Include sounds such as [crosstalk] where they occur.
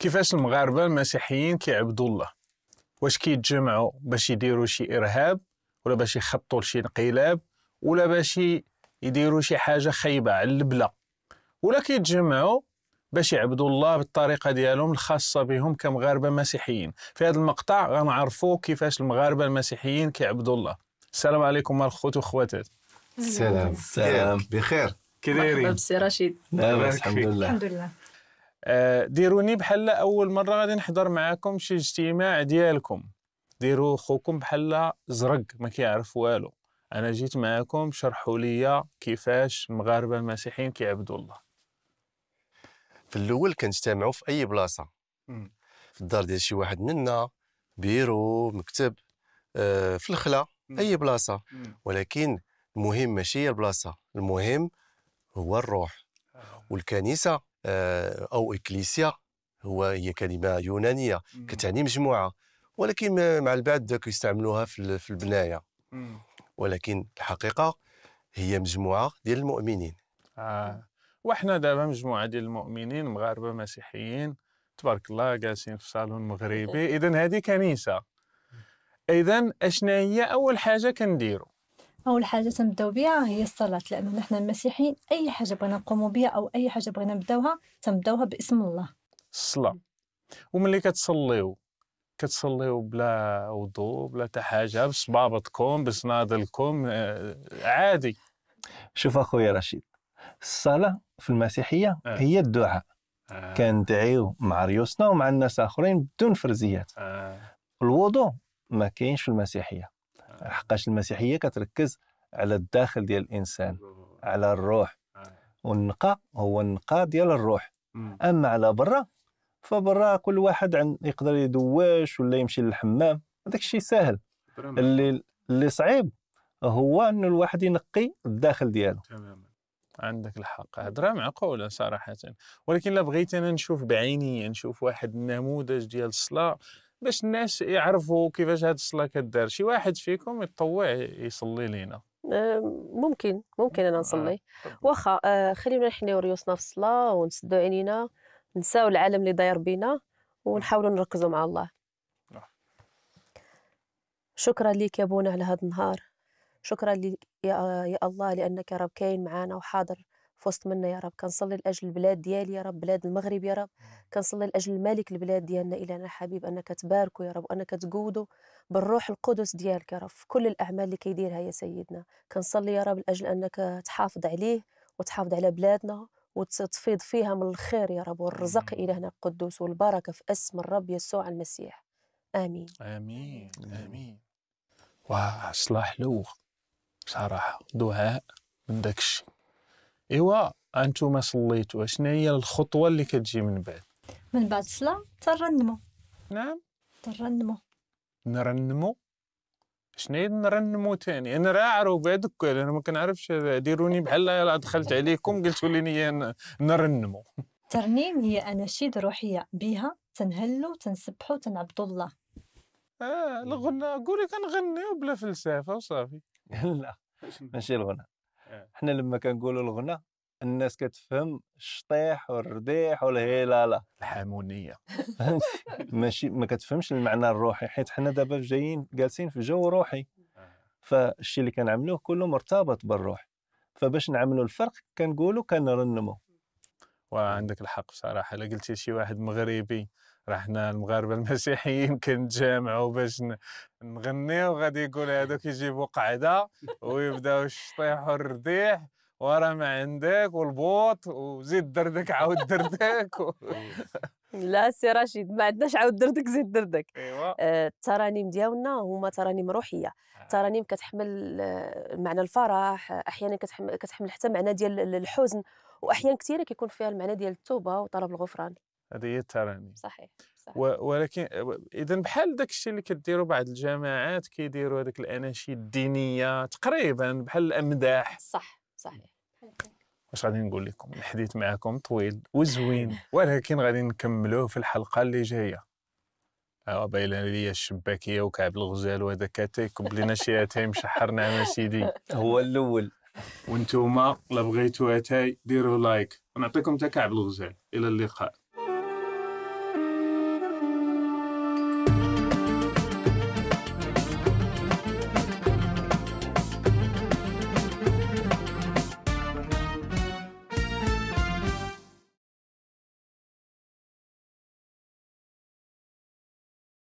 كيفاش المغاربه المسيحيين كيعبدوا الله واش كيتجمعوا باش يديروا شي ارهاب ولا باش يخطوا لشي انقلاب ولا باش يديروا شي حاجه خايبه على البلا ولا كيتجمعوا باش يعبدوا الله بالطريقه ديالهم الخاصه بهم كمغاربه مسيحيين في هذا المقطع غنعرفوا كيفاش المغاربه المسيحيين كيعبدوا الله السلام عليكم الخوت وخواتات السلام السلام بخير كي دايرين مرحبا بسي رشيد لاباس الحمد لله الحمد لله آه، ديروني بحال اول مره غادي نحضر معاكم شي اجتماع ديالكم ديروا خوكم بحال زرق ما كيعرف والو انا جيت معاكم شرحوا لي كيفاش المغاربه المسيحيين كيعبدوا الله في الاول كنجتمعوا في اي بلاصه في الدار ديال شي واحد منا بيرو مكتب آه، في الخلا اي بلاصه ولكن المهم ماشي هي البلاصه المهم هو الروح آه. والكنيسه آه، او اكليسيا هو هي كلمه يونانيه كتعني مجموعه ولكن مع البعض كيستعملوها في البنايه ولكن الحقيقه هي مجموعه ديال المؤمنين آه. وحنا دابا مجموعه ديال المؤمنين مغاربه مسيحيين تبارك الله جالسين في صالون مغربي اذا هذه كنيسه اذا اشنا هي اول حاجه كنديرو اول حاجه تنبداو بها هي الصلاه لان نحن المسيحيين اي حاجه بغينا نقوموا بها او اي حاجه بغينا نبداوها تنبداوها باسم الله الصلاه وملي كتصليو كتصليو بلا وضوء بلا حتى حاجه بصبابطكم بصنادلكم آه، عادي شوف اخويا آه. رشيد الصلاه في المسيحيه آه. هي الدعاء آه. كندعيو مع ريوسنا ومع الناس اخرين بدون فرزيات آه. الوضوء ما كاينش في المسيحيه حقاش المسيحيه كتركز على الداخل ديال الانسان على الروح آه. والنقاء هو النقاء ديال الروح اما على برا فبرا كل واحد عن يقدر يدواش ولا يمشي للحمام هذاك الشيء ساهل اللي اللي صعيب هو انه الواحد ينقي الداخل ديالو تماما عندك الحق هضره معقوله صراحه ولكن لا بغيت انا نشوف بعيني نشوف واحد النموذج ديال الصلاه باش الناس يعرفوا كيفاش هاد الصلاه كدار شي واحد فيكم يتطوع يصلي لينا آه، ممكن ممكن انا آه، نصلي آه. واخا خلينا نحنيو ريوسنا في الصلاه ونسدو عينينا نساو العالم اللي داير بينا ونحاولوا نركزوا مع الله آه. شكرا لك يا بونا على هذا النهار شكرا لك يا, يا الله لانك رب كاين معنا وحاضر في وسط منا يا رب كنصلي لاجل البلاد ديالي يا رب بلاد المغرب يا رب كنصلي لاجل مالك البلاد ديالنا الهنا الحبيب انك تباركه يا رب وانك تقوده بالروح القدس ديالك يا رب في كل الاعمال اللي كيديرها يا سيدنا كنصلي يا رب لاجل انك تحافظ عليه وتحافظ على بلادنا وتفيض فيها من الخير يا رب والرزق إلهنا القدوس والبركة في اسم الرب يسوع المسيح آمين آمين آمين واه صلاح له بصراحة دعاء من داكشي ايوا انتم صليتوا شنو هي الخطوه اللي كتجي من بعد من بعد الصلاه ترنموا نعم ترنموا نرنموا شنو هي نرنموا ثاني انا راه عارف هذوك انا ما كنعرفش ديروني بحال دخلت عليكم قلتوا لي نرنموا الترنيم هي اناشيد روحيه بها تنهلو تنسبحو تنعبدو الله اه الغنى قولي كنغنيو بلا فلسفه وصافي [laughs] لا ماشي الغنى آه. حنا لما كنقولوا الغنى الناس كتفهم الشطيح والرديح والهلاله الحمونيه [laughs] ماشي ما كتفهمش المعنى الروحي حيت حنا دابا جايين جالسين في جو روحي آه. فالشيء اللي كنعملوه كله مرتبط بالروح فباش نعملوا الفرق كنقولوا كنرنموا وعندك الحق بصراحه الا قلتي شي واحد مغربي راه حنا المغاربه المسيحيين كنتجامعوا باش نغنيو وغادي يقول هذوك يجيبوا قعده ويبداو الشطيح والرديح ورا ما عندك والبوط وزيد دردك عاود دردك و... [laughs] لا سي رشيد ما عندناش عاود دردك زيد دردك ايوا آه، الترانيم ديالنا هما ترانيم روحيه آه. ترانيم كتحمل آه، معنى الفرح احيانا كتحمل, كتحمل حتى معنى ديال الحزن واحيان كثيره كيكون فيها المعنى ديال التوبه وطلب الغفران هذه هي التراني صحيح, صحيح. ولكن اذا بحال داك الشيء اللي كديروا بعض الجماعات كيديروا هذيك الاناشيد الدينيه تقريبا بحال الامداح صح صحيح واش غادي نقول لكم الحديث معكم طويل وزوين [laughs] ولكن غادي نكملوه في الحلقه اللي جايه بين لي الشباكيه وكعب الغزال وهذا كاتيك بلينا شي اتاي مشحرنا سيدي هو الاول وانتم لو بغيتوا اتاي ديروا لايك ونعطيكم تكعب الغزال الى اللقاء